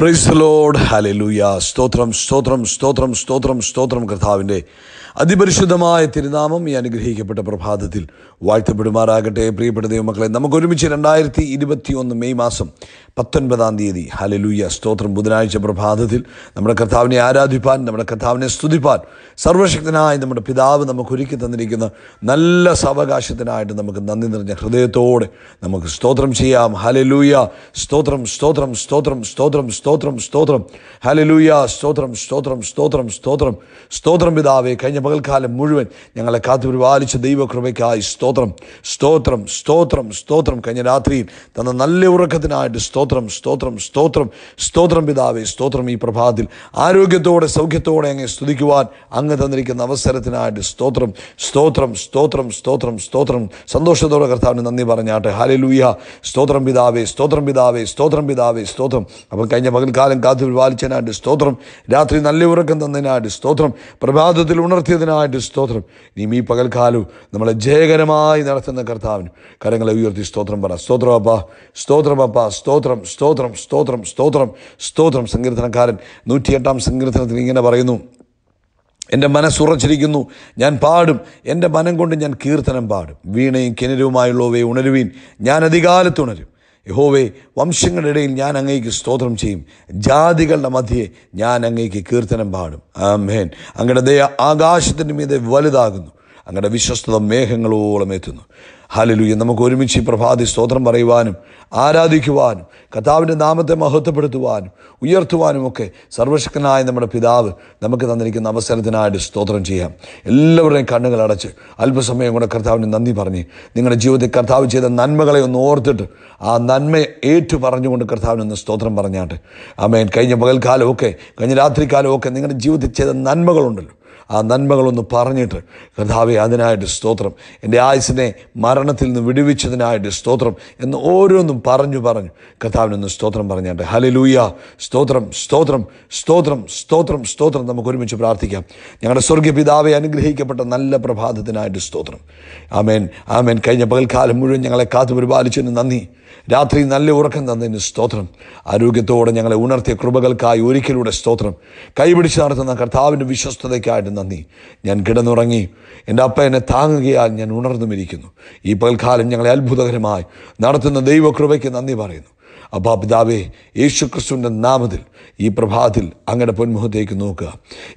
price load ഹലലുയ സ്തോത്രം സ്തോത്രം സ്തോത്രം സ്തോത്രം സ്തോത്രം കർത്താവിൻ്റെ അതിപരിശുദ്ധമായ തിരുനാമം ഈ അനുഗ്രഹിക്കപ്പെട്ട പ്രഭാതത്തിൽ വാഴ്ത്തപ്പെടുമാറാകട്ടെ പ്രിയപ്പെട്ട ദൈവമക്കളെ നമുക്ക് ഒരുമിച്ച് രണ്ടായിരത്തി ഇരുപത്തി ഒന്ന് മെയ് മാസം പത്തൊൻപതാം തീയതി ഹലലൂയ സ്തോത്രം ബുധനാഴ്ച പ്രഭാതത്തിൽ നമ്മുടെ കർത്താവിനെ ആരാധിപ്പാൻ നമ്മുടെ കർത്താവിനെ സ്തുതിപ്പാൻ സർവശക്തനായ നമ്മുടെ പിതാവ് നമുക്ക് ഒരുക്കി തന്നിരിക്കുന്ന നല്ല സാവകാശത്തിനായിട്ട് നമുക്ക് നന്ദി നിറഞ്ഞ ഹൃദയത്തോടെ നമുക്ക് സ്തോത്രം ചെയ്യാം ഹലലൂയ സ്തോത്രം സ്തോത്രം സ്തോത്രം സ്തോത്രം സ്തോത്രം സ്തോത്രം ഹലലൂയ സ്തോത്രം സ്തോത്രം സ്തോത്രം സ്തോത്രം സ്തോത്രം പിതാവേ കഴിഞ്ഞ പകൽക്കാലം മുഴുവൻ ഞങ്ങളെ കാത്തു പരിപാലിച്ച ദൈവകൃപയ്ക്കായി സ്തോത്രം സ്തോത്രം സ്തോത്രം സ്തോത്രം കഴിഞ്ഞ രാത്രിയിൽ തന്ന നല്ല ഉറക്കത്തിനായിട്ട് സ്തോത്രം സ്തോത്രം സ്തോത്രം സ്തോത്രം പിതാവേ സ്തോത്രം ഈ പ്രഭാതത്തിൽ ആരോഗ്യത്തോടെ സൗഖ്യത്തോടെ അങ്ങ് സ്തുതിക്കുവാൻ അങ്ങ് തന്നിരിക്കുന്ന അവസരത്തിനായിട്ട് സ്തോത്രം സ്തോത്രം സ്തോത്രം സ്തോത്രം സ്തോത്രം സന്തോഷത്തോടെ കർത്താവിന് നന്ദി പറഞ്ഞാട്ടെ ഹാലലൂയ സ്തോത്രം പിതാവേ സ്തോത്രം പിതാവേ സ്തോത്രം പിതാവേ സ്തോത്രം അപ്പം കഴിഞ്ഞ പകൽക്കാലം കാത്തു പരിപാലിച്ചതിനായിട്ട് സ്തോത്രം രാത്രി നല്ല ഉറക്കം തന്നതിനായിട്ട് സ്തോത്രം പ്രഭാതത്തിൽ ഉണർത്തി നടത്തിയതിനായിട്ട് സ്തോത്രം ഇനി ഈ പകൽക്കാലവും നമ്മളെ ജയകരമായി നടത്തുന്ന കർത്താവിന് കരങ്ങളെ ഉയർത്തി സ്തോത്രം പറ സ്തോത്രം അപ്പ സ്തോത്രം അപ്പ സ്തോത്രം സ്തോത്രം സ്തോത്രം സ്തോത്രം സ്തോത്രം സങ്കീർത്തനക്കാരൻ നൂറ്റിയെട്ടാം സങ്കീർത്തനത്തിൽ ഇങ്ങനെ പറയുന്നു എൻ്റെ മനസ്സുറച്ചിരിക്കുന്നു ഞാൻ പാടും എൻ്റെ മനം കൊണ്ട് ഞാൻ കീർത്തനം പാടും വീണയും കിണരുമായുള്ളവയെ ഉണരുവീൻ ഞാൻ അധികാലത്തുണരും യഹോവേ വംശങ്ങളുടെ ഇടയിൽ ഞാൻ അങ്ങേക്ക് സ്തോത്രം ചെയ്യും ജാതികളുടെ മധ്യേ ഞാൻ അങ്ങേക്ക് കീർത്തനം പാടും ആമേൻ അങ്ങയുടെ ദയ ആകാശത്തിൻ്റെ മീതെ വലുതാകുന്നു അങ്ങയുടെ വിശ്വസ്തത മേഘങ്ങളോളം എത്തുന്നു ഹാലലൂയ നമുക്ക് ഒരുമിച്ച് ഈ പ്രഭാതി സ്തോത്രം പറയുവാനും ആരാധിക്കുവാനും കഥാവിൻ്റെ നാമത്തെ മഹത്വപ്പെടുത്തുവാനും ഉയർത്തുവാനും ഒക്കെ സർവശക്തനായ നമ്മുടെ പിതാവ് നമുക്ക് തന്നിരിക്കുന്ന അവസരത്തിനായിട്ട് സ്തോത്രം ചെയ്യാം എല്ലാവരുടെയും കണ്ണുകൾ അടച്ച് അല്പസമയം കൂടെ കർത്താവിന് നന്ദി പറഞ്ഞ് നിങ്ങളുടെ ജീവിതത്തിൽ കർത്താവ് ചെയ്ത നന്മകളെ ഒന്ന് ഓർത്തിട്ട് ആ നന്മയെ ഏറ്റു പറഞ്ഞുകൊണ്ട് ഒന്ന് സ്തോത്രം പറഞ്ഞാട്ട് അമേൻ കഴിഞ്ഞ പകൽക്കാലമൊക്കെ കഴിഞ്ഞ രാത്രി കാലമൊക്കെ നിങ്ങളുടെ ജീവിതത്തിൽ ചെയ്ത നന്മകളുണ്ടല്ലോ ആ നന്മകളൊന്ന് പറഞ്ഞിട്ട് കഥാവെ അതിനായിട്ട് സ്തോത്രം എൻ്റെ ആയുസിനെ മരണത്തിൽ നിന്ന് വിടുവിച്ചതിനായിട്ട് സ്തോത്രം എന്ന് ഓരോന്നും പറഞ്ഞു പറഞ്ഞു കഥാവിനൊന്ന് സ്തോത്രം പറഞ്ഞാട്ടെ ഹലലൂയ സ്തോത്രം സ്തോത്രം സ്തോത്രം സ്തോത്രം സ്തോത്രം നമുക്ക് ഒരുമിച്ച് പ്രാർത്ഥിക്കാം ഞങ്ങളുടെ സ്വർഗീയ പിതാവെ അനുഗ്രഹിക്കപ്പെട്ട നല്ല പ്രഭാതത്തിനായിട്ട് സ്തോത്രം ആമേൻ ആമേൻ കഴിഞ്ഞ പകൽക്കാലം മുഴുവൻ ഞങ്ങളെ കാത്തു പരിപാലിച്ചതിന് നന്ദി രാത്രി നല്ല ഉറക്കം തന്നതിന് സ്തോത്രം ആരോഗ്യത്തോടെ ഞങ്ങളെ ഉണർത്തിയ കൃപകൾക്കായി ഒരിക്കലൂടെ സ്തോത്രം കൈപിടിച്ച് നടത്തുന്ന കർത്താവിൻ്റെ വിശ്വസ്തതയ്ക്കായിട്ട് നന്ദി ഞാൻ കിടന്നുറങ്ങി എൻ്റെ അപ്പ എന്നെ താങ്ങുകയാൽ ഞാൻ ഉണർന്നു ഇരിക്കുന്നു ഈ പകൽക്കാലം ഞങ്ങളെ അത്ഭുതകരമായി നടത്തുന്ന ദൈവകൃപയ്ക്ക് നന്ദി പറയുന്നു അപ്പാ പിതാവേ യേശു ക്രിസ്തുവിൻ്റെ നാമത്തിൽ ഈ പ്രഭാതത്തിൽ അങ്ങയുടെ പൊന്മുഖത്തേക്ക് നോക്കുക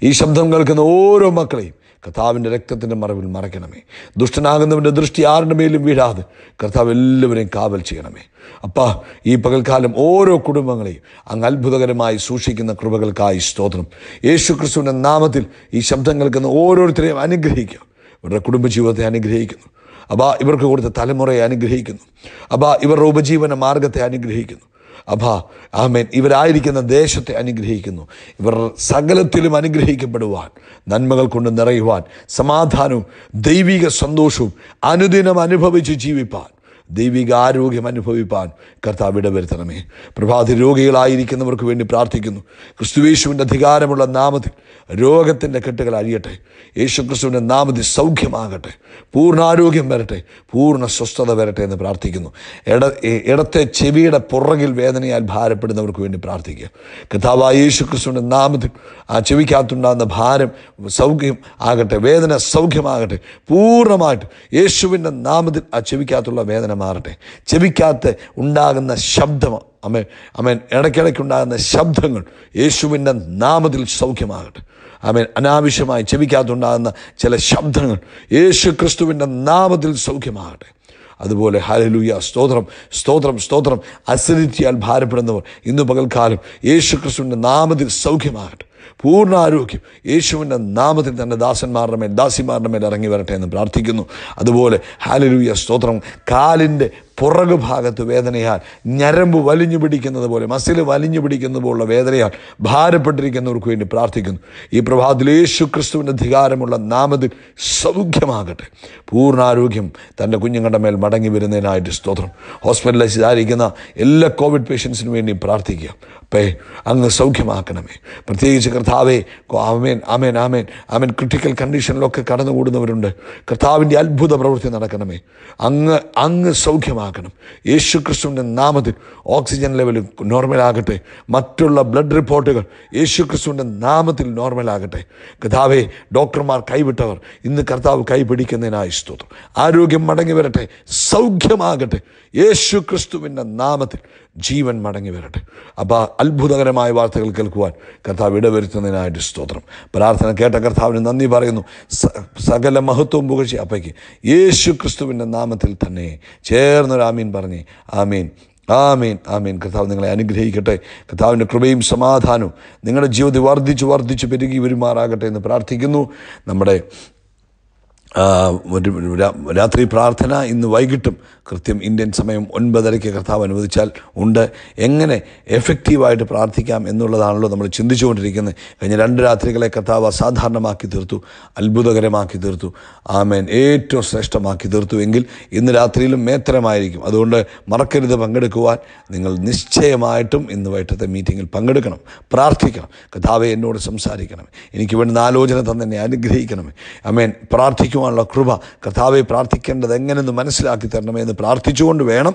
ഈ ശബ്ദം കേൾക്കുന്ന ഓരോ മക്കളെയും കർത്താവിൻ്റെ രക്തത്തിൻ്റെ മറവിൽ മറയ്ക്കണമേ ദുഷ്ടനാകുന്നവൻ്റെ ദൃഷ്ടി ആരുടെ മേലും വീഴാതെ കർത്താവ് എല്ലാവരെയും കാവൽ ചെയ്യണമേ അപ്പാ ഈ പകൽക്കാലം ഓരോ കുടുംബങ്ങളെയും അങ്ങ് അത്ഭുതകരമായി സൂക്ഷിക്കുന്ന കൃപകൾക്കായി സ്തോത്രം യേശു ക്രിസ്തുവിൻ്റെ നാമത്തിൽ ഈ ശബ്ദം കേൾക്കുന്ന ഓരോരുത്തരെയും അനുഗ്രഹിക്കുക ഇവരുടെ കുടുംബജീവിതത്തെ അനുഗ്രഹിക്കുന്നു അബാ ഇവർക്ക് കൊടുത്ത തലമുറയെ അനുഗ്രഹിക്കുന്നു അബാ ഇവരുടെ ഉപജീവന മാർഗത്തെ അനുഗ്രഹിക്കുന്നു അഭ ആമേൻ ഇവരായിരിക്കുന്ന ദേശത്തെ അനുഗ്രഹിക്കുന്നു ഇവർ സകലത്തിലും അനുഗ്രഹിക്കപ്പെടുവാൻ നന്മകൾ കൊണ്ട് നിറയുവാൻ സമാധാനവും ദൈവിക സന്തോഷവും അനുദിനം അനുഭവിച്ച് ജീവിപ്പാൻ ദൈവികാരോഗ്യം അനുഭവിപ്പാൻ കർത്താവ് ഇടവരുത്തണമേ പ്രഭാതി രോഗികളായിരിക്കുന്നവർക്ക് വേണ്ടി പ്രാർത്ഥിക്കുന്നു ക്രിസ്തുവേശുവിൻ്റെ അധികാരമുള്ള നാമത്തിൽ രോഗത്തിൻ്റെ കെട്ടുകൾ അഴിയട്ടെ യേശു ക്രിസ്തുവിൻ്റെ നാമത്തിൽ സൗഖ്യമാകട്ടെ പൂർണ്ണാരോഗ്യം വരട്ടെ പൂർണ്ണ സ്വസ്ഥത വരട്ടെ എന്ന് പ്രാർത്ഥിക്കുന്നു ഇട ഇടത്തെ ചെവിയുടെ പുറകിൽ വേദനയാൽ ഭാരപ്പെടുന്നവർക്ക് വേണ്ടി പ്രാർത്ഥിക്കുക കർത്താവായ യേശു ക്രിസ്തുവിൻ്റെ നാമത്തിൽ ആ ചെവിക്കകത്തുണ്ടാകുന്ന ഭാരം സൗഖ്യം ആകട്ടെ വേദന സൗഖ്യമാകട്ടെ പൂർണ്ണമായിട്ട് യേശുവിൻ്റെ നാമത്തിൽ ആ ചെവിക്കകത്തുള്ള വേദന മാറട്ടെ ചെവിക്കാത്ത ഉണ്ടാകുന്ന ശബ്ദം അമേൻ അമേൻ ഇടയ്ക്കിടയ്ക്കുണ്ടാകുന്ന ശബ്ദങ്ങൾ യേശുവിൻ്റെ നാമത്തിൽ സൗഖ്യമാകട്ടെ അമേൻ അനാവശ്യമായി ചെവിക്കാത്തുണ്ടാകുന്ന ചില ശബ്ദങ്ങൾ യേശു ക്രിസ്തുവിൻ്റെ നാമത്തിൽ സൗഖ്യമാകട്ടെ അതുപോലെ ഹലലൂയ സ്തോത്രം സ്തോത്രം സ്തോത്രം അസിഡിറ്റിയാൽ ഭാരപ്പെടുന്നവർ ഇന്ന് പകൽക്കാലം യേശു ക്രിസ്തുവിൻ്റെ നാമത്തിൽ സൗഖ്യമാകട്ടെ പൂർണ്ണ ആരോഗ്യം യേശുവിൻ്റെ നാമത്തിൽ തൻ്റെ ദാസന്മാരുടെ മേൽ ദാസിമാരുടെ മേൽ ഇറങ്ങി വരട്ടെ എന്ന് പ്രാർത്ഥിക്കുന്നു അതുപോലെ ഹാലലൂയ സ്തോത്രം കാലിൻ്റെ ഭാഗത്ത് വേദനയാൽ ഞരമ്പ് വലിഞ്ഞു പിടിക്കുന്നത് പോലെ മസിൽ വലിഞ്ഞു പിടിക്കുന്നത് പോലുള്ള വേദനയാൽ ഭാരപ്പെട്ടിരിക്കുന്നവർക്ക് വേണ്ടി പ്രാർത്ഥിക്കുന്നു ഈ പ്രഭാതത്തിൽ യേശു ക്രിസ്തുവിൻ്റെ അധികാരമുള്ള നാമത്തിൽ സൗഖ്യമാകട്ടെ പൂർണ്ണാരോഗ്യം തൻ്റെ കുഞ്ഞുങ്ങളുടെ മേൽ മടങ്ങി വരുന്നതിനായിട്ട് സ്തോത്രം ഹോസ്പിറ്റലിൽ ആയിരിക്കുന്ന എല്ലാ കോവിഡ് പേഷ്യൻസിനു വേണ്ടി പ്രാർത്ഥിക്കുക അപ്പേ അങ്ങ് സൗഖ്യമാക്കണമേ പ്രത്യേകിച്ച് കർത്താവേ അമേൻ ആമേൻ ആമേൻ ആമേൻ ക്രിട്ടിക്കൽ കണ്ടീഷനിലൊക്കെ കടന്നുകൂടുന്നവരുണ്ട് കർത്താവിൻ്റെ അത്ഭുത പ്രവൃത്തി നടക്കണമേ അങ്ങ് അങ്ങ് സൗഖ്യമാക്കണം സൗഖ്യമാക്കണം യേശു ക്രിസ്തുവിൻ്റെ നാമത്തിൽ ഓക്സിജൻ ലെവൽ നോർമലാകട്ടെ മറ്റുള്ള ബ്ലഡ് റിപ്പോർട്ടുകൾ യേശു ക്രിസ്തുവിൻ്റെ നാമത്തിൽ നോർമലാകട്ടെ കഥാവെ ഡോക്ടർമാർ കൈവിട്ടവർ ഇന്ന് കർത്താവ് കൈപിടിക്കുന്നതിനായി സ്തോത്രം ആരോഗ്യം മടങ്ങി വരട്ടെ സൗഖ്യമാകട്ടെ യേശു ക്രിസ്തുവിൻ്റെ നാമത്തിൽ ജീവൻ മടങ്ങി വരട്ടെ അപ്പോൾ അത്ഭുതകരമായ വാർത്തകൾ കേൾക്കുവാൻ കർത്താവ് ഇടവരുത്തുന്നതിനായിട്ട് സ്തോത്രം പ്രാർത്ഥന കേട്ട കർത്താവിന് നന്ദി പറയുന്നു സകല മഹത്വവും പുകഴ്ച അപ്പയ്ക്ക് യേശു ക്രിസ്തുവിൻ്റെ നാമത്തിൽ തന്നെ ചേർന്നൊരു ആമീൻ പറഞ്ഞു ആമീൻ ആമീൻ ആമീൻ കർത്താവ് നിങ്ങളെ അനുഗ്രഹിക്കട്ടെ കർത്താവിൻ്റെ കൃപയും സമാധാനവും നിങ്ങളുടെ ജീവിതത്തിൽ വർദ്ധിച്ച് വർദ്ധിച്ച് പെരുകി വരുമാറാകട്ടെ എന്ന് പ്രാർത്ഥിക്കുന്നു നമ്മുടെ രാത്രി പ്രാർത്ഥന ഇന്ന് വൈകിട്ടും കൃത്യം ഇന്ത്യൻ സമയം ഒൻപതരയ്ക്ക് കർത്താവ് അനുവദിച്ചാൽ ഉണ്ട് എങ്ങനെ എഫക്റ്റീവായിട്ട് പ്രാർത്ഥിക്കാം എന്നുള്ളതാണല്ലോ നമ്മൾ ചിന്തിച്ചുകൊണ്ടിരിക്കുന്നത് കഴിഞ്ഞ രണ്ട് രാത്രികളെ കർത്താവ് അസാധാരണമാക്കി തീർത്തു അത്ഭുതകരമാക്കി തീർത്തു ആമേൻ ഏറ്റവും ശ്രേഷ്ഠമാക്കി തീർത്തു എങ്കിൽ ഇന്ന് രാത്രിയിലും മേത്തരമായിരിക്കും അതുകൊണ്ട് മറക്കരുത് പങ്കെടുക്കുവാൻ നിങ്ങൾ നിശ്ചയമായിട്ടും ഇന്ന് വൈകിട്ടത്തെ മീറ്റിങ്ങിൽ പങ്കെടുക്കണം പ്രാർത്ഥിക്കണം കർത്താവെ എന്നോട് സംസാരിക്കണം എനിക്ക് വേണ്ടുന്ന ആലോചന തന്നെ അനുഗ്രഹിക്കണമേ അമേൻ പ്രാർത്ഥിക്കുവാൻ ചെയ്യുവാനുള്ള കൃപ കർത്താവെ പ്രാർത്ഥിക്കേണ്ടത് എങ്ങനെയെന്ന് മനസ്സിലാക്കി തരണമെന്ന് എന്ന് പ്രാർത്ഥിച്ചുകൊണ്ട് വേണം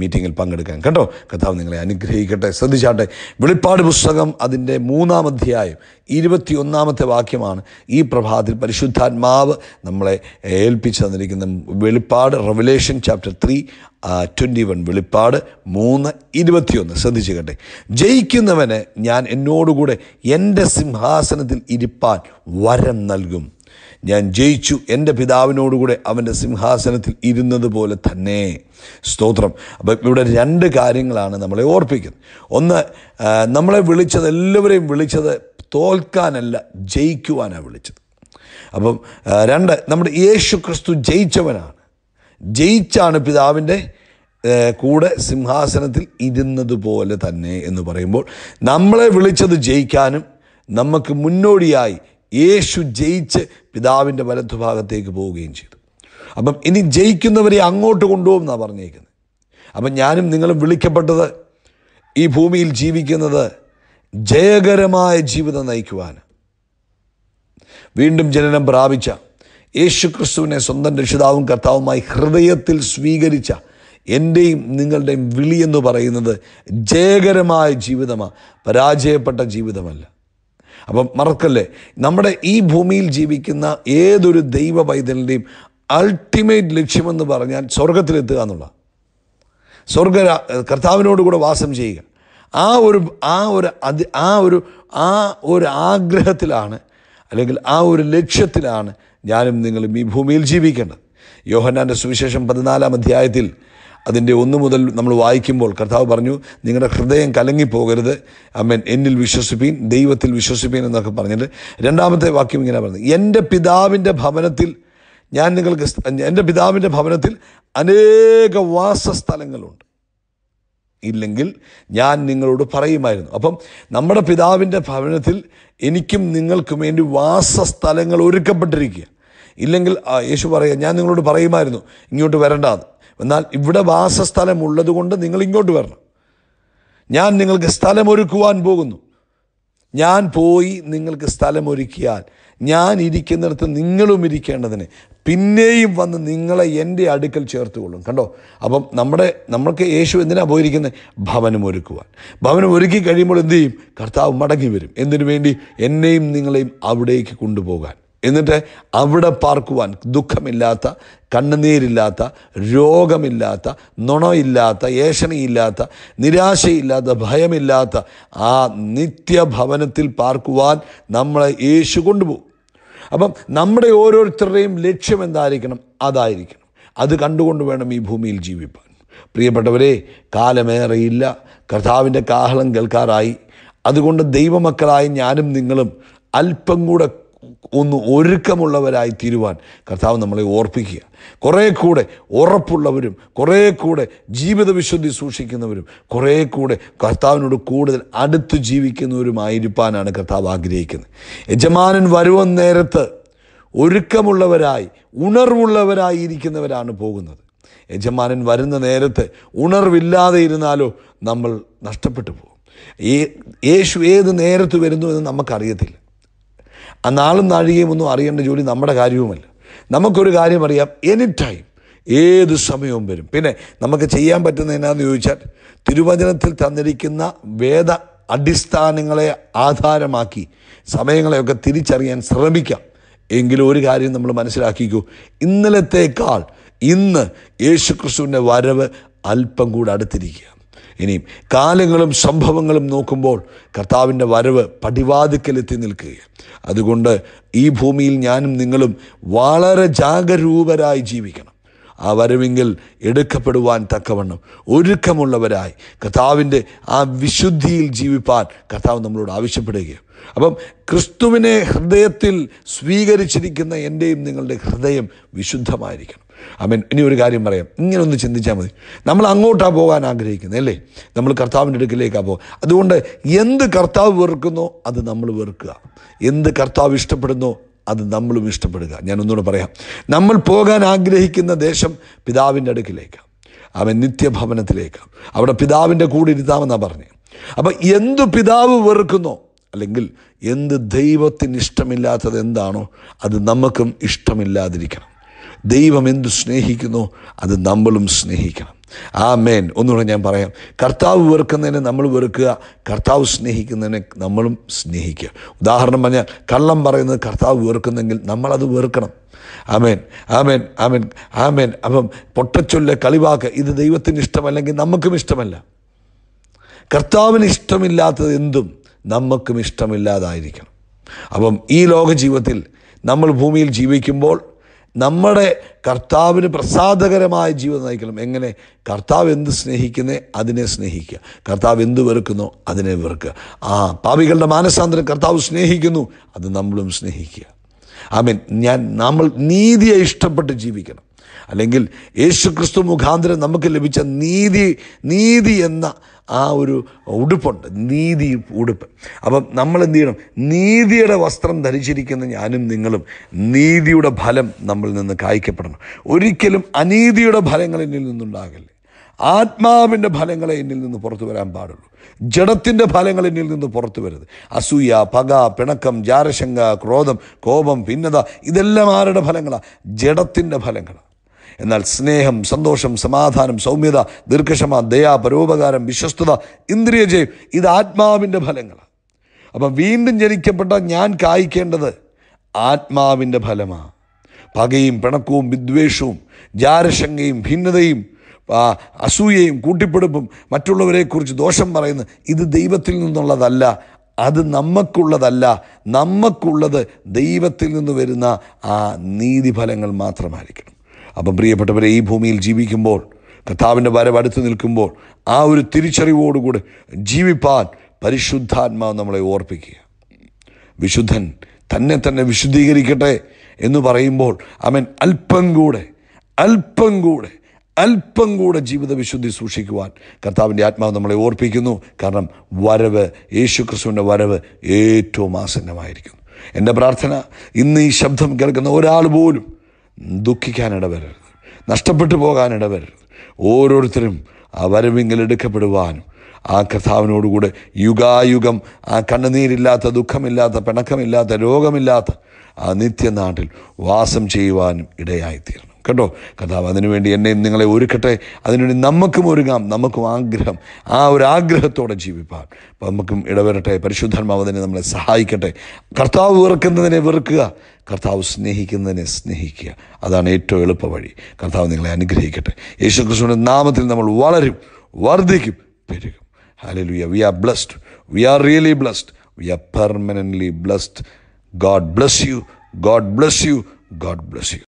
മീറ്റിങ്ങിൽ പങ്കെടുക്കാൻ കേട്ടോ കർത്താവ് നിങ്ങളെ അനുഗ്രഹിക്കട്ടെ ശ്രദ്ധിച്ചാട്ടെ വെളിപ്പാട് പുസ്തകം അതിൻ്റെ മൂന്നാം അധ്യായം ഇരുപത്തി ഒന്നാമത്തെ വാക്യമാണ് ഈ പ്രഭാതത്തിൽ പരിശുദ്ധാത്മാവ് നമ്മളെ ഏൽപ്പിച്ചു തന്നിരിക്കുന്ന വെളിപ്പാട് revelation chapter three twenty one വെളിപ്പാട് മൂന്ന് ഇരുപത്തിയൊന്ന് ശ്രദ്ധിച്ചു കേട്ടെ ജയിക്കുന്നവന് ഞാൻ എന്നോടുകൂടെ എൻ്റെ സിംഹാസനത്തിൽ ഇരിപ്പാൻ വരം നൽകും ഞാൻ ജയിച്ചു എൻ്റെ പിതാവിനോടുകൂടെ അവൻ്റെ സിംഹാസനത്തിൽ ഇരുന്നത് പോലെ തന്നെ സ്തോത്രം അപ്പം ഇവിടെ രണ്ട് കാര്യങ്ങളാണ് നമ്മളെ ഓർപ്പിക്കുന്നത് ഒന്ന് നമ്മളെ വിളിച്ചത് എല്ലാവരെയും വിളിച്ചത് തോൽക്കാനല്ല ജയിക്കുവാനാണ് വിളിച്ചത് അപ്പം രണ്ട് നമ്മുടെ യേശു ക്രിസ്തു ജയിച്ചവനാണ് ജയിച്ചാണ് പിതാവിൻ്റെ കൂടെ സിംഹാസനത്തിൽ ഇരുന്നത് പോലെ തന്നെ എന്ന് പറയുമ്പോൾ നമ്മളെ വിളിച്ചത് ജയിക്കാനും നമുക്ക് മുന്നോടിയായി യേശു ജയിച്ച് പിതാവിൻ്റെ വലത്തുഭാഗത്തേക്ക് പോവുകയും ചെയ്തു അപ്പം ഇനി ജയിക്കുന്നവരെ അങ്ങോട്ട് കൊണ്ടുപോകും എന്നാണ് പറഞ്ഞേക്കുന്നത് അപ്പം ഞാനും നിങ്ങളും വിളിക്കപ്പെട്ടത് ഈ ഭൂമിയിൽ ജീവിക്കുന്നത് ജയകരമായ ജീവിതം നയിക്കുവാൻ വീണ്ടും ജനനം പ്രാപിച്ച യേശുക്രിസ്തുവിനെ സ്വന്തം രക്ഷിതാവും കർത്താവുമായി ഹൃദയത്തിൽ സ്വീകരിച്ച എൻ്റെയും നിങ്ങളുടെയും വിളിയെന്ന് പറയുന്നത് ജയകരമായ ജീവിതമാണ് പരാജയപ്പെട്ട ജീവിതമല്ല അപ്പം മറക്കല്ലേ നമ്മുടെ ഈ ഭൂമിയിൽ ജീവിക്കുന്ന ഏതൊരു ദൈവ പൈതലിൻ്റെയും അൾട്ടിമേറ്റ് ലക്ഷ്യമെന്ന് പറഞ്ഞാൽ സ്വർഗത്തിലെത്തുക എന്നുള്ള സ്വർഗ കർത്താവിനോട് കൂടെ വാസം ചെയ്യുക ആ ഒരു ആ ഒരു അത് ആ ഒരു ആ ഒരു ആഗ്രഹത്തിലാണ് അല്ലെങ്കിൽ ആ ഒരു ലക്ഷ്യത്തിലാണ് ഞാനും നിങ്ങളും ഈ ഭൂമിയിൽ ജീവിക്കേണ്ടത് യോഹന്നാൻ്റെ സുവിശേഷം പതിനാലാം അധ്യായത്തിൽ അതിൻ്റെ ഒന്നു മുതൽ നമ്മൾ വായിക്കുമ്പോൾ കർത്താവ് പറഞ്ഞു നിങ്ങളുടെ ഹൃദയം കലങ്ങിപ്പോകരുത് അമ്മൻ എന്നിൽ വിശ്വസിപ്പീൻ ദൈവത്തിൽ വിശ്വസിപ്പീൻ എന്നൊക്കെ പറഞ്ഞിട്ട് രണ്ടാമത്തെ വാക്യം ഇങ്ങനെ പറഞ്ഞു എൻ്റെ പിതാവിൻ്റെ ഭവനത്തിൽ ഞാൻ നിങ്ങൾക്ക് എൻ്റെ പിതാവിൻ്റെ ഭവനത്തിൽ അനേക വാസസ്ഥലങ്ങളുണ്ട് ഇല്ലെങ്കിൽ ഞാൻ നിങ്ങളോട് പറയുമായിരുന്നു അപ്പം നമ്മുടെ പിതാവിൻ്റെ ഭവനത്തിൽ എനിക്കും നിങ്ങൾക്കും വേണ്ടി വാസസ്ഥലങ്ങൾ ഒരുക്കപ്പെട്ടിരിക്കുക ഇല്ലെങ്കിൽ യേശു പറയുക ഞാൻ നിങ്ങളോട് പറയുമായിരുന്നു ഇങ്ങോട്ട് വരണ്ടാന്ന് എന്നാൽ ഇവിടെ വാസസ്ഥലം കൊണ്ട് നിങ്ങൾ ഇങ്ങോട്ട് വരണം ഞാൻ നിങ്ങൾക്ക് സ്ഥലമൊരുക്കുവാൻ പോകുന്നു ഞാൻ പോയി നിങ്ങൾക്ക് സ്ഥലമൊരുക്കിയാൽ ഞാൻ ഇരിക്കുന്നിടത്ത് നിങ്ങളും ഇരിക്കേണ്ടതിന് പിന്നെയും വന്ന് നിങ്ങളെ എൻ്റെ അടുക്കൽ ചേർത്തുകൊള്ളും കണ്ടോ അപ്പം നമ്മുടെ നമ്മൾക്ക് യേശു എന്തിനാണ് പോയിരിക്കുന്നത് ഭവനം ഒരുക്കുവാൻ ഭവനം ഒരുക്കി കഴിയുമ്പോൾ എന്തു ചെയ്യും കർത്താവ് മടങ്ങി വരും എന്തിനു വേണ്ടി എന്നെയും നിങ്ങളെയും അവിടേക്ക് കൊണ്ടുപോകാൻ എന്നിട്ട് അവിടെ പാർക്കുവാൻ ദുഃഖമില്ലാത്ത കണ്ണുനീരില്ലാത്ത രോഗമില്ലാത്ത നുണയില്ലാത്ത ഏഷണിയില്ലാത്ത നിരാശയില്ലാത്ത ഭയമില്ലാത്ത ആ നിത്യഭവനത്തിൽ പാർക്കുവാൻ നമ്മളെ യേശു കൊണ്ടുപോകും അപ്പം നമ്മുടെ ഓരോരുത്തരുടെയും ലക്ഷ്യം എന്തായിരിക്കണം അതായിരിക്കണം അത് കണ്ടുകൊണ്ട് വേണം ഈ ഭൂമിയിൽ ജീവിപ്പാൻ പ്രിയപ്പെട്ടവരെ കാലമേറെയില്ല കർത്താവിൻ്റെ കാഹളം കേൾക്കാറായി അതുകൊണ്ട് ദൈവമക്കളായി ഞാനും നിങ്ങളും അല്പം കൂടെ ഒന്ന് ഒരുക്കമുള്ളവരായി തീരുവാൻ കർത്താവ് നമ്മളെ ഓർപ്പിക്കുക കുറേ കൂടെ ഉറപ്പുള്ളവരും കുറേ കൂടെ ജീവിതവിശുദ്ധി സൂക്ഷിക്കുന്നവരും കുറേ കൂടെ കർത്താവിനോട് കൂടുതൽ അടുത്ത് ജീവിക്കുന്നവരുമായിരിക്കാനാണ് കർത്താവ് ആഗ്രഹിക്കുന്നത് യജമാനൻ വരുവന്ന നേരത്ത് ഒരുക്കമുള്ളവരായി ഉണർവുള്ളവരായി ഇരിക്കുന്നവരാണ് പോകുന്നത് യജമാനൻ വരുന്ന നേരത്ത് ഉണർവില്ലാതെ ഇരുന്നാലോ നമ്മൾ നഷ്ടപ്പെട്ടു പോകും യേശു ഏത് നേരത്ത് വരുന്നു എന്ന് നമുക്കറിയത്തില്ല ആ നാളും നാഴികയും ഒന്നും അറിയേണ്ട ജോലി നമ്മുടെ കാര്യവുമല്ല നമുക്കൊരു കാര്യം അറിയാം എനി ടൈം ഏത് സമയവും വരും പിന്നെ നമുക്ക് ചെയ്യാൻ പറ്റുന്ന എന്നാന്ന് ചോദിച്ചാൽ തിരുവചനത്തിൽ തന്നിരിക്കുന്ന വേദ അടിസ്ഥാനങ്ങളെ ആധാരമാക്കി സമയങ്ങളെയൊക്കെ തിരിച്ചറിയാൻ ശ്രമിക്കാം എങ്കിലും ഒരു കാര്യം നമ്മൾ മനസ്സിലാക്കിക്കൂ ഇന്നലത്തേക്കാൾ ഇന്ന് യേശുക്രിസ്തുവിൻ്റെ വരവ് അല്പം കൂടെ അടുത്തിരിക്കുക ഇനിയും കാലങ്ങളും സംഭവങ്ങളും നോക്കുമ്പോൾ കർത്താവിൻ്റെ വരവ് പടിവാതിക്കലെത്തി നിൽക്കുകയാണ് അതുകൊണ്ട് ഈ ഭൂമിയിൽ ഞാനും നിങ്ങളും വളരെ ജാഗരൂപരായി ജീവിക്കണം ആ വരവിങ്കിൽ എടുക്കപ്പെടുവാൻ തക്കവണ്ണം ഒരുക്കമുള്ളവരായി കർത്താവിൻ്റെ ആ വിശുദ്ധിയിൽ ജീവിപ്പാൻ കർത്താവ് നമ്മളോട് ആവശ്യപ്പെടുകയും അപ്പം ക്രിസ്തുവിനെ ഹൃദയത്തിൽ സ്വീകരിച്ചിരിക്കുന്ന എൻ്റെയും നിങ്ങളുടെ ഹൃദയം വിശുദ്ധമായിരിക്കണം അമീൻ ഇനി ഒരു കാര്യം പറയാം ഇങ്ങനെ ഒന്ന് ചിന്തിച്ചാൽ മതി നമ്മൾ അങ്ങോട്ടാണ് പോകാൻ ആഗ്രഹിക്കുന്നത് അല്ലേ നമ്മൾ കർത്താവിൻ്റെ അടുക്കിലേക്കാണ് പോകുക അതുകൊണ്ട് എന്ത് കർത്താവ് വെറുക്കുന്നോ അത് നമ്മൾ വെറുക്കുക എന്ത് കർത്താവ് ഇഷ്ടപ്പെടുന്നോ അത് നമ്മളും ഇഷ്ടപ്പെടുക ഞാൻ ഒന്നുകൂടെ പറയാം നമ്മൾ പോകാൻ ആഗ്രഹിക്കുന്ന ദേശം പിതാവിൻ്റെ അടുക്കിലേക്ക് അവൻ നിത്യഭവനത്തിലേക്ക് അവിടെ പിതാവിൻ്റെ കൂടെ ഇരുത്താമെന്നാണ് പറഞ്ഞത് അപ്പം എന്തു പിതാവ് വെറുക്കുന്നോ അല്ലെങ്കിൽ എന്ത് ദൈവത്തിന് ഇഷ്ടമില്ലാത്തത് എന്താണോ അത് നമുക്കും ഇഷ്ടമില്ലാതിരിക്കണം ദൈവം എന്തു സ്നേഹിക്കുന്നു അത് നമ്മളും സ്നേഹിക്കണം ആ മേൻ ഒന്നുകൂടെ ഞാൻ പറയാം കർത്താവ് വെറുക്കുന്നതിന് നമ്മൾ വെറുക്കുക കർത്താവ് സ്നേഹിക്കുന്നതിന് നമ്മളും സ്നേഹിക്കുക ഉദാഹരണം പറഞ്ഞാൽ കള്ളം പറയുന്നത് കർത്താവ് വെറുക്കുന്നെങ്കിൽ നമ്മളത് വെറുക്കണം ആമേൻ ആമേൻ ആമേൻ ആമേൻ അപ്പം പൊട്ടച്ചൊല്ല കളിവാക്ക് ഇത് ദൈവത്തിന് ഇഷ്ടമല്ലെങ്കിൽ നമുക്കും ഇഷ്ടമല്ല കർത്താവിന് ഇഷ്ടമില്ലാത്തത് എന്തും നമുക്കും ഇഷ്ടമില്ലാതായിരിക്കണം അപ്പം ഈ ലോക ജീവിതത്തിൽ നമ്മൾ ഭൂമിയിൽ ജീവിക്കുമ്പോൾ നമ്മുടെ കർത്താവിന് പ്രസാദകരമായ ജീവിതം നയിക്കണം എങ്ങനെ കർത്താവ് എന്ത് സ്നേഹിക്കുന്നേ അതിനെ സ്നേഹിക്കുക കർത്താവ് എന്ത് വെറുക്കുന്നു അതിനെ വെറുക്കുക ആ പാപികളുടെ മാനസാന്തരം കർത്താവ് സ്നേഹിക്കുന്നു അത് നമ്മളും സ്നേഹിക്കുക ആമീൻ ഞാൻ നമ്മൾ നീതിയെ ഇഷ്ടപ്പെട്ട് ജീവിക്കണം അല്ലെങ്കിൽ യേശുക്രിസ്തു മുഖാന്തരം നമുക്ക് ലഭിച്ച നീതി നീതി എന്ന ആ ഒരു ഉടുപ്പുണ്ട് നീതി ഉടുപ്പ് അപ്പം നമ്മൾ എന്ത് ചെയ്യണം നീതിയുടെ വസ്ത്രം ധരിച്ചിരിക്കുന്ന ഞാനും നിങ്ങളും നീതിയുടെ ഫലം നമ്മളിൽ നിന്ന് കായ്ക്കപ്പെടണം ഒരിക്കലും അനീതിയുടെ ഫലങ്ങൾ എന്നിൽ നിന്നുണ്ടാകില്ല ആത്മാവിൻ്റെ ഫലങ്ങളെ എന്നിൽ നിന്ന് പുറത്തു വരാൻ പാടുള്ളൂ ജഡത്തിൻ്റെ ഫലങ്ങൾ എന്നിൽ നിന്ന് പുറത്തു വരുത് അസൂയ പക പിണക്കം ജാരശങ്ക ക്രോധം കോപം ഭിന്നത ഇതെല്ലാം ആരുടെ ഫലങ്ങളാണ് ജഡത്തിൻ്റെ ഫലങ്ങളാണ് എന്നാൽ സ്നേഹം സന്തോഷം സമാധാനം സൗമ്യത ദീർഘക്ഷമ ദയ പരോപകാരം വിശ്വസ്തത ഇന്ദ്രിയജയം ഇത് ആത്മാവിൻ്റെ ഫലങ്ങളാണ് അപ്പം വീണ്ടും ജനിക്കപ്പെട്ട ഞാൻ കായ്ക്കേണ്ടത് ആത്മാവിൻ്റെ ഫലമാണ് പകയും പിണക്കവും വിദ്വേഷവും ജാരശങ്കയും ഭിന്നതയും അസൂയയും കൂട്ടിപ്പിടുപ്പും മറ്റുള്ളവരെക്കുറിച്ച് ദോഷം പറയുന്നത് ഇത് ദൈവത്തിൽ നിന്നുള്ളതല്ല അത് നമുക്കുള്ളതല്ല നമുക്കുള്ളത് ദൈവത്തിൽ നിന്ന് വരുന്ന ആ നീതിഫലങ്ങൾ മാത്രമായിരിക്കണം അപ്പം പ്രിയപ്പെട്ടവരെ ഈ ഭൂമിയിൽ ജീവിക്കുമ്പോൾ കർത്താവിൻ്റെ വരവ് അടുത്ത് നിൽക്കുമ്പോൾ ആ ഒരു തിരിച്ചറിവോടുകൂടി ജീവിപ്പാൻ പരിശുദ്ധാത്മാവ് നമ്മളെ ഓർപ്പിക്കുക വിശുദ്ധൻ തന്നെ തന്നെ വിശുദ്ധീകരിക്കട്ടെ എന്ന് പറയുമ്പോൾ അവൻ അല്പം കൂടെ അല്പം കൂടെ അല്പം കൂടെ ജീവിത വിശുദ്ധി സൂക്ഷിക്കുവാൻ കർത്താവിൻ്റെ ആത്മാവ് നമ്മളെ ഓർപ്പിക്കുന്നു കാരണം വരവ് യേശു ക്രിസ്തുവിൻ്റെ വരവ് ഏറ്റവും ആസന്നമായിരിക്കുന്നു എൻ്റെ പ്രാർത്ഥന ഇന്ന് ഈ ശബ്ദം കേൾക്കുന്ന ഒരാൾ പോലും ദുഃഖിക്കാനിടവരരുത് നഷ്ടപ്പെട്ടു പോകാനിടവരരുത് ഓരോരുത്തരും ആ വരവിങ്കിൽ എടുക്കപ്പെടുവാനും ആ കർത്താവിനോടുകൂടെ യുഗായുഗം ആ കണ്ണുനീരില്ലാത്ത ദുഃഖമില്ലാത്ത പിണക്കമില്ലാത്ത രോഗമില്ലാത്ത ആ നിത്യനാട്ടിൽ വാസം ചെയ്യുവാനും ഇടയായിത്തീരണം കേട്ടോ കർത്താവ് അതിനുവേണ്ടി എന്നെ നിങ്ങളെ ഒരുക്കട്ടെ അതിനുവേണ്ടി നമുക്കും ഒരുങ്ങാം നമുക്കും ആഗ്രഹം ആ ഒരു ആഗ്രഹത്തോടെ ജീവിപ്പാൻ നമുക്കും ഇടവരട്ടെ പരിശുദ്ധാത്മാവ് തന്നെ നമ്മളെ സഹായിക്കട്ടെ കർത്താവ് വെറുക്കുന്നതിനെ വെറുക്കുക കർത്താവ് സ്നേഹിക്കുന്നതിനെ സ്നേഹിക്കുക അതാണ് ഏറ്റവും എളുപ്പ വഴി കർത്താവ് നിങ്ങളെ അനുഗ്രഹിക്കട്ടെ യേശു കൃഷ്ണൻ്റെ നാമത്തിൽ നമ്മൾ വളരും വർദ്ധിക്കും പെരുകും hallelujah we are blessed we are really blessed we are permanent blessed God bless you God bless you God bless U